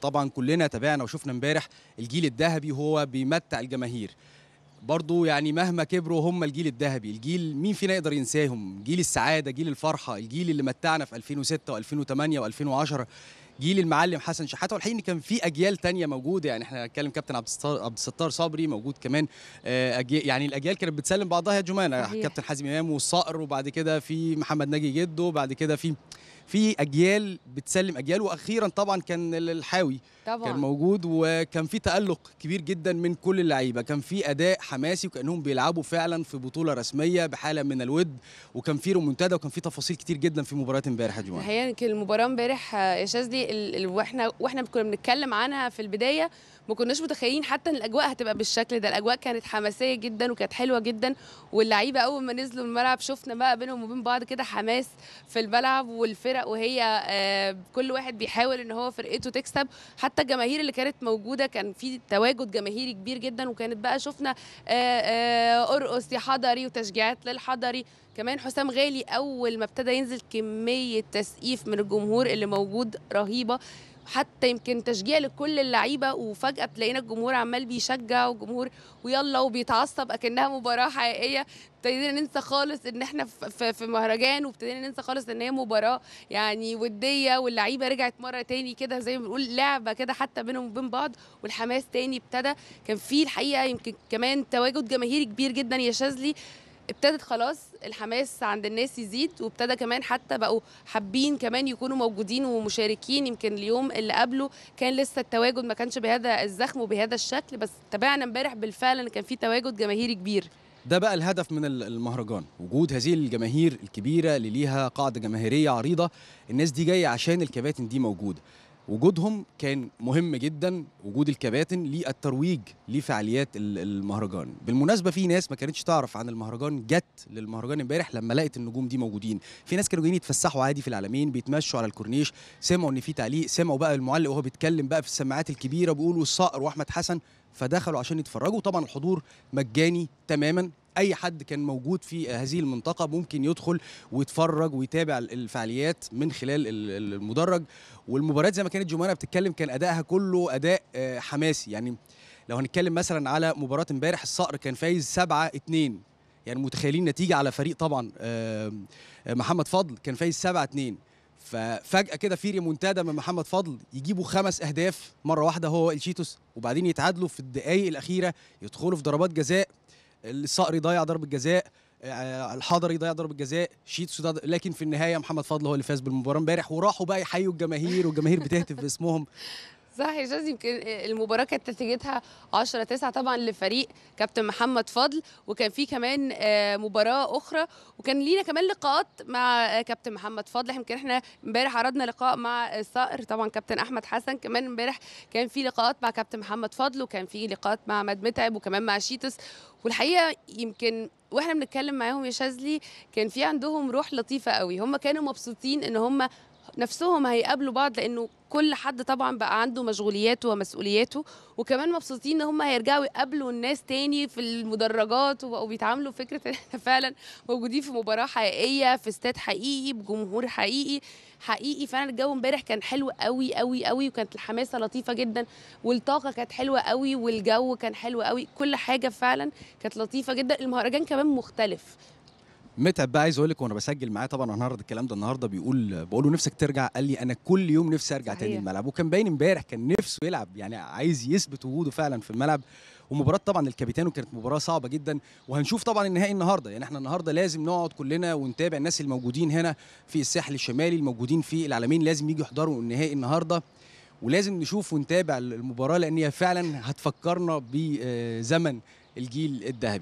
طبعا كلنا تابعنا وشفنا امبارح الجيل الذهبي هو بيمتع الجماهير برضو يعني مهما كبروا هم الجيل الذهبي الجيل مين فينا يقدر ينساهم جيل السعادة جيل الفرحة الجيل اللي متعنا في 2006 و2008 و2010 جيل المعلم حسن شحاته والحقيقه ان كان في اجيال تانية موجوده يعني احنا هنتكلم كابتن عبد الستار عبد الستار صبري موجود كمان آه، أجيال يعني الاجيال كانت بتسلم بعضها يا جمانه كابتن حازم امام والصقر وبعد كده في محمد ناجي جده وبعد كده في في اجيال بتسلم اجيال واخيرا طبعا كان الحاوي طبعا. كان موجود وكان في تالق كبير جدا من كل اللعيبه كان في اداء حماسي وكانهم بيلعبوا فعلا في بطوله رسميه بحاله من الود وكان في رومنتادا وكان في تفاصيل كتير جدا في مباراه امبارح يا جماعه الحقيقه يمكن المباراه امبارح يا شاذلي واحنا واحنا كنا بنتكلم عنها في البدايه ما كناش متخيلين حتى ان الاجواء هتبقى بالشكل ده الاجواء كانت حماسيه جدا وكانت حلوه جدا واللعيبه اول ما نزلوا الملعب شفنا بقى بينهم وبين بعض كده حماس في الملعب والفرق الفرق وهي آه، كل واحد بيحاول ان هو فرقته تكسب حتى الجماهير اللي كانت موجوده كان في تواجد جماهيري كبير جدا وكانت بقى شفنا آه، آه، ارقص يا حضري وتشجيعات للحضري كمان حسام غالي اول ما ابتدى ينزل كميه تسقيف من الجمهور اللي موجود رهيبه حتى يمكن تشجيع لكل اللعيبه وفجاه تلاقينا الجمهور عمال بيشجع والجمهور ويلا وبيتعصب اكنها مباراه حقيقيه ابتدينا ننسى خالص ان احنا في مهرجان وابتدينا ننسى خالص ان هي مباراه يعني وديه واللعيبه رجعت مره تاني كده زي ما بنقول لعبه كده حتى بينهم وبين بعض والحماس تاني ابتدى كان في الحقيقه يمكن كمان تواجد جماهيري كبير جدا يا شاذلي ابتدت خلاص الحماس عند الناس يزيد وابتدى كمان حتى بقوا حابين كمان يكونوا موجودين ومشاركين يمكن اليوم اللي قبله كان لسه التواجد ما كانش بهذا الزخم وبهذا الشكل بس تابعنا امبارح بالفعل ان كان في تواجد جماهيري كبير ده بقى الهدف من المهرجان وجود هذه الجماهير الكبيره اللي ليها قاعده جماهيريه عريضه الناس دي جايه عشان الكباتن دي موجوده وجودهم كان مهم جدا وجود الكباتن للترويج لفعاليات المهرجان بالمناسبه في ناس ما كانتش تعرف عن المهرجان جت للمهرجان امبارح لما لقت النجوم دي موجودين في ناس كانوا جايين يتفسحوا عادي في العالمين بيتمشوا على الكورنيش سمعوا ان في تعليق سمعوا بقى المعلق وهو بيتكلم بقى في السماعات الكبيره بيقولوا الصقر واحمد حسن فدخلوا عشان يتفرجوا طبعا الحضور مجاني تماما اي حد كان موجود في هذه المنطقه ممكن يدخل ويتفرج ويتابع الفعاليات من خلال المدرج والمباريات زي ما كانت جمانه بتتكلم كان ادائها كله اداء آه، حماسي يعني لو هنتكلم مثلا على مباراه امبارح الصقر كان فايز 7 2 يعني متخيلين نتيجه على فريق طبعا محمد فضل كان فايز 7 2 ففجاه كده في ريمونتادا من محمد فضل يجيبوا خمس اهداف مره واحده هو الشيتوس وبعدين يتعادلوا في الدقائق الاخيره يدخلوا في ضربات جزاء الصقري ضيع ضربه جزاء آه، الحضري يضيع ضربه جزاء شيتوس لكن في النهايه محمد فضل هو اللي فاز بالمباراه امبارح وراحوا بقى يحيوا الجماهير والجماهير بتهتف باسمهم صح يا شاذ يمكن المباراه كانت نتيجتها 10 9 طبعا لفريق كابتن محمد فضل وكان في كمان آه، مباراه اخرى وكان لينا كمان لقاءات مع آه، كابتن محمد فضل يمكن احنا امبارح عرضنا لقاء مع الصقر طبعا كابتن احمد حسن كمان امبارح كان في لقاءات مع كابتن محمد فضل وكان في لقاءات مع مد متعب وكمان مع شيتس والحقيقه يمكن واحنا بنتكلم معاهم يا شاذلي كان في عندهم روح لطيفه قوي هم كانوا مبسوطين ان هم نفسهم هيقابلوا بعض لانه كل حد طبعا بقى عنده مشغولياته ومسؤولياته وكمان مبسوطين ان هم هيرجعوا يقابلوا الناس تاني في المدرجات وبقوا بيتعاملوا فكره ان احنا فعلا موجودين في مباراه حقيقيه في استاد حقيقي بجمهور حقيقي حقيقي فعلا الجو امبارح كان حلو قوي قوي قوي وكانت الحماسه لطيفه جدا والطاقه كانت حلوه قوي والجو كان حلو قوي كل حاجه فعلا كانت لطيفه جدا المهرجان كمان مختلف متعب بقى عايز اقول لك وانا بسجل معاه طبعا النهارده الكلام ده النهارده بيقول بقول له نفسك ترجع قال لي انا كل يوم نفسي ارجع تاني الملعب وكان باين امبارح كان نفسه يلعب يعني عايز يثبت وجوده فعلا في الملعب ومباراه طبعا الكابتن وكانت مباراه صعبه جدا وهنشوف طبعا النهائي النهارده يعني احنا النهارده لازم نقعد كلنا ونتابع الناس الموجودين هنا في الساحل الشمالي الموجودين في العالمين لازم يجوا يحضروا النهائي النهارده ولازم نشوف ونتابع المباراه لان هي فعلا هتفكرنا بزمن الجيل الذهبي